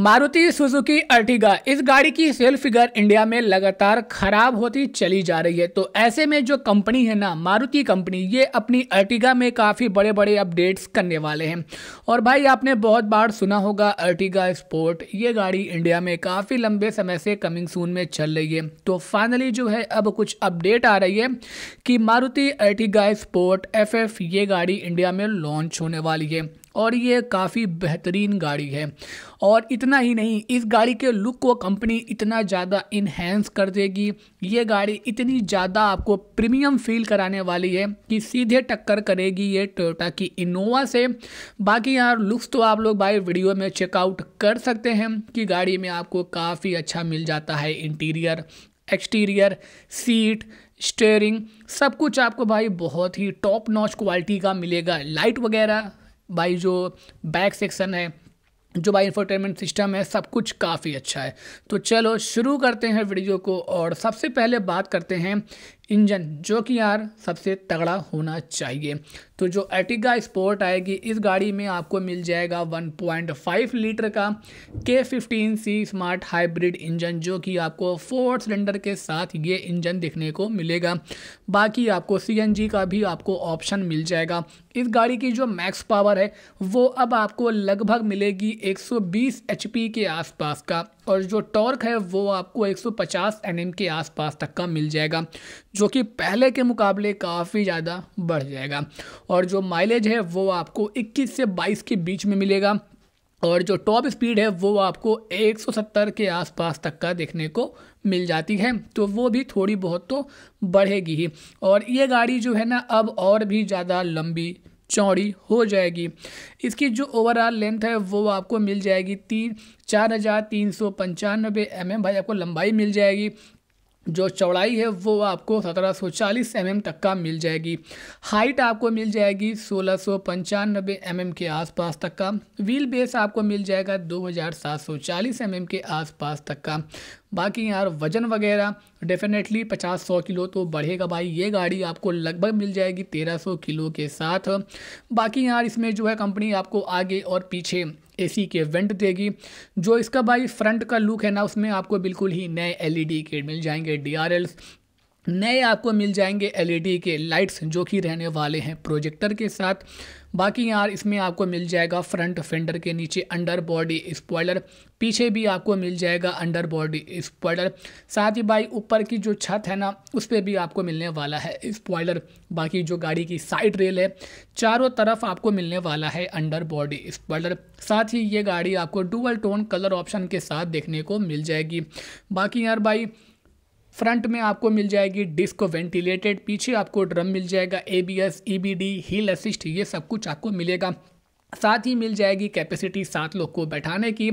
Maruti Suzuki Ertiga इस गाड़ी की सेल फिगर इंडिया में लगातार खराब होती चली जा रही है तो ऐसे में जो कंपनी है ना मारुति कंपनी ये अपनी अर्टिगा में काफ़ी बड़े बड़े अपडेट्स करने वाले हैं और भाई आपने बहुत बार सुना होगा अर्टिगा स्पोर्ट ये गाड़ी इंडिया में काफ़ी लंबे समय से कमिंग सून में चल रही है तो फाइनली जो है अब कुछ अपडेट आ रही है कि मारुति अर्टिगा स्पोर्ट एफ ये गाड़ी इंडिया में लॉन्च होने वाली है और ये काफ़ी बेहतरीन गाड़ी है और इतनी इतना ही नहीं इस गाड़ी के लुक को कंपनी इतना ज़्यादा इन्हेंस कर देगी ये गाड़ी इतनी ज़्यादा आपको प्रीमियम फील कराने वाली है कि सीधे टक्कर करेगी ये टोयोटा की इनोवा से बाकी यार लुक्स तो आप लोग भाई वीडियो में चेकआउट कर सकते हैं कि गाड़ी में आपको काफ़ी अच्छा मिल जाता है इंटीरियर एक्सटीरियर सीट स्टेयरिंग सब कुछ आपको भाई बहुत ही टॉप नॉच क्वालिटी का मिलेगा लाइट वगैरह भाई जो बैक सेक्शन है जो भाई इंफोटेनमेंट सिस्टम है सब कुछ काफ़ी अच्छा है तो चलो शुरू करते हैं वीडियो को और सबसे पहले बात करते हैं इंजन जो कि यार सबसे तगड़ा होना चाहिए तो जो एटिगा स्पोर्ट आएगी इस गाड़ी में आपको मिल जाएगा 1.5 लीटर का K fifteen C smart hybrid engine जो कि आपको फोर सिलेंडर के साथ ये इंजन देखने को मिलेगा बाकी आपको सीएनजी का भी आपको ऑप्शन मिल जाएगा इस गाड़ी की जो मैक्स पावर है वो अब आपको लगभग मिलेगी 120 एचपी के आसपास का और जो टॉर्क है वो आपको 150 एनएम के आसपास तक का मिल जाएगा जो कि पहले के मुकाबले काफ़ी ज़्यादा बढ़ जाएगा और जो माइलेज है वो आपको 21 से 22 के बीच में मिलेगा और जो टॉप स्पीड है वो आपको 170 के आसपास तक का देखने को मिल जाती है तो वो भी थोड़ी बहुत तो बढ़ेगी ही और ये गाड़ी जो है ना अब और भी ज़्यादा लंबी चौड़ी हो जाएगी इसकी जो ओवरऑल लेंथ है वो आपको मिल जाएगी तीन चार हज़ार तीन सौ पंचानबे एम भाई आपको लंबाई मिल जाएगी जो चौड़ाई है वो आपको सत्रह सौ चालीस एम mm तक का मिल जाएगी हाइट आपको मिल जाएगी सोलह सौ पंचानबे एम mm के आसपास तक का व्हील बेस आपको मिल जाएगा दो हज़ार सात सौ चालीस एम mm के आसपास तक का बाकी यार वज़न वगैरह डेफिनेटली पचास सौ किलो तो बढ़ेगा भाई ये गाड़ी आपको लगभग मिल जाएगी तेरह सौ किलो के साथ बाकी यार इसमें जो है कंपनी आपको आगे और पीछे एसी के वेंट देगी जो इसका भाई फ्रंट का लुक है ना उसमें आपको बिल्कुल ही नए एलईडी के मिल जाएंगे डी नए आपको मिल जाएंगे एलईडी e के लाइट्स जो कि रहने वाले हैं प्रोजेक्टर के साथ बाकी यार इसमें आपको मिल जाएगा फ्रंट फेंडर के नीचे अंडर बॉडी स्पॉयलर पीछे भी आपको मिल जाएगा अंडर बॉडी स्पॉयलर साथ ही भाई ऊपर की जो छत है ना उस पर भी आपको मिलने वाला है स्पॉयलर बाकी जो गाड़ी की साइड रेल है चारों तरफ आपको मिलने वाला है अंडर बॉडी स्पॉयलर साथ ही ये गाड़ी आपको डुअल टोन कलर ऑप्शन के साथ देखने को मिल जाएगी बाकी यार भाई फ्रंट में आपको मिल जाएगी डिस्क वेंटिलेटेड पीछे आपको ड्रम मिल जाएगा A B S E B D hill assist ये सब कुछ आपको मिलेगा साथ ही मिल जाएगी कैपेसिटी सात लोग को बैठाने की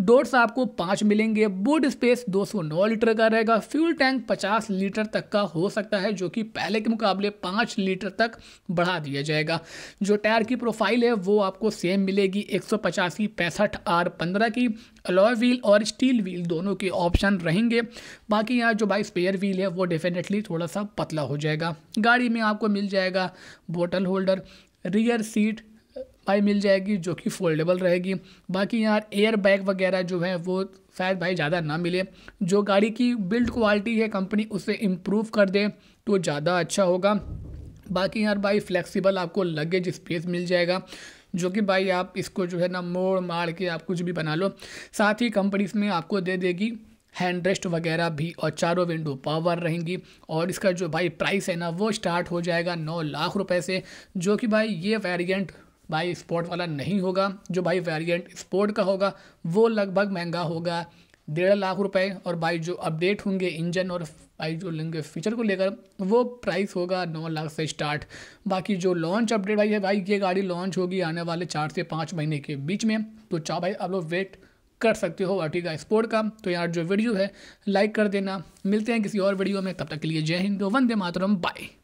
डोर्स आपको पाँच मिलेंगे बूट स्पेस 209 लीटर का रहेगा फ्यूल टैंक 50 लीटर तक का हो सकता है जो कि पहले के मुकाबले पाँच लीटर तक बढ़ा दिया जाएगा जो टायर की प्रोफाइल है वो आपको सेम मिलेगी एक सौ पचासी पैंसठ आर पंद्रह की अलॉय व्हील और स्टील व्हील दोनों के ऑप्शन रहेंगे बाकी यहाँ जो भाई स्पेयर व्हील है वो डेफिनेटली थोड़ा सा पतला हो जाएगा गाड़ी में आपको मिल जाएगा bottle holder rear seat five मिल जाएगी जो कि फोल्डेबल रहेगी बाकी यार एयर बैग वगैरह जो है वो शायद भाई ज़्यादा ना मिले जो गाड़ी की बिल्ड क्वालिटी है कंपनी उसे इम्प्रूव कर दे तो ज़्यादा अच्छा होगा बाकी यार भाई फ्लेक्सिबल आपको लगेज स्पेस मिल जाएगा जो कि भाई आप इसको जो है ना मोड़ माड़ के आप कुछ भी बना लो साथ ही कंपनी इसमें आपको दे देगी हैंड रेस्ट वगैरह भी और चारों विंडो पावर रहेंगी और इसका जो भाई प्राइस है ना वो स्टार्ट हो जाएगा नौ लाख रुपए से जो कि भाई ये वेरिएंट भाई स्पोर्ट वाला नहीं होगा जो भाई वेरिएंट स्पोर्ट का होगा वो लगभग महंगा होगा डेढ़ लाख रुपए और भाई जो अपडेट होंगे इंजन और भाई जो लेंगे फीचर को लेकर वो प्राइस होगा नौ लाख से स्टार्ट बाकी जो लॉन्च अपडेट भाई है भाई ये गाड़ी लॉन्च होगी आने वाले चार से पाँच महीने के बीच में तो चाहो भाई आप लोग वेट कर सकते हो अर्टिगा स्पोर्ट का तो यार जो वीडियो है लाइक कर देना मिलते हैं किसी और वीडियो में तब तक के लिए जय हिंद वंदे मातरम बाय